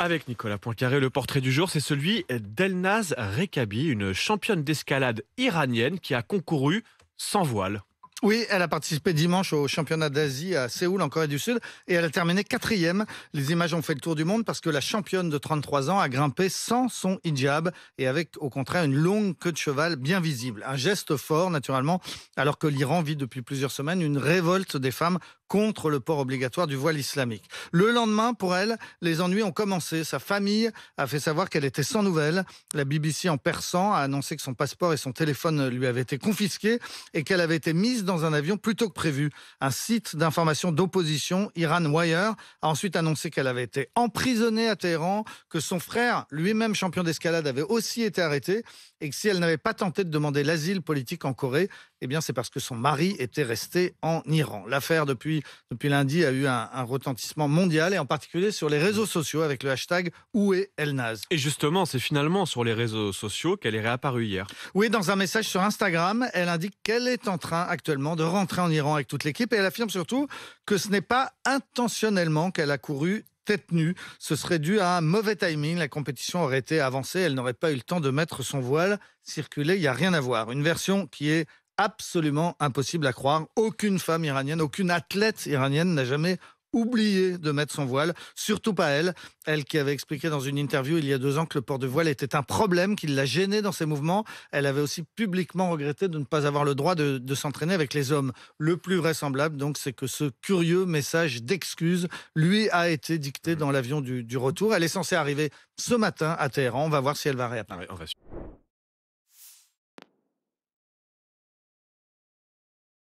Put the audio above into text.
Avec Nicolas Poincaré, le portrait du jour, c'est celui d'Elnaz Rekabi, une championne d'escalade iranienne qui a concouru sans voile oui, elle a participé dimanche au championnat d'Asie à Séoul, en Corée du Sud, et elle a terminé quatrième. Les images ont fait le tour du monde parce que la championne de 33 ans a grimpé sans son hijab et avec, au contraire, une longue queue de cheval bien visible. Un geste fort, naturellement, alors que l'Iran vit depuis plusieurs semaines une révolte des femmes contre le port obligatoire du voile islamique. Le lendemain, pour elle, les ennuis ont commencé. Sa famille a fait savoir qu'elle était sans nouvelles. La BBC, en persan, a annoncé que son passeport et son téléphone lui avaient été confisqués et qu'elle avait été mise dans dans un avion plutôt que prévu. Un site d'information d'opposition, Iran Wire, a ensuite annoncé qu'elle avait été emprisonnée à Téhéran, que son frère, lui-même champion d'escalade, avait aussi été arrêté et que si elle n'avait pas tenté de demander l'asile politique en Corée, eh bien, c'est parce que son mari était resté en Iran. L'affaire, depuis, depuis lundi, a eu un, un, retentissement mondial et en particulier sur les mmh. réseaux sociaux avec le hashtag Où est Elnaz Et justement, c'est finalement sur les réseaux sociaux qu'elle est réapparue hier. Oui, dans un message sur Instagram, elle indique qu'elle est en train actuellement de rentrer en Iran avec toute l'équipe et elle affirme surtout que ce n'est pas intentionnellement qu'elle a couru tête nue. Ce serait dû à un mauvais timing. La compétition aurait été avancée. Elle n'aurait pas eu le temps de mettre son voile circuler. Il n'y a rien à voir. Une version qui est absolument impossible à croire. Aucune femme iranienne, aucune athlète iranienne n'a jamais oublié de mettre son voile, surtout pas elle, elle qui avait expliqué dans une interview il y a deux ans que le port de voile était un problème, qui l'a gênait dans ses mouvements. Elle avait aussi publiquement regretté de ne pas avoir le droit de, s'entraîner avec les hommes. Le plus vraisemblable, donc, c'est que ce curieux message d'excuse lui a été dicté dans l'avion du, retour. Elle est censée arriver ce matin à Téhéran. On va voir si elle va réapparaître.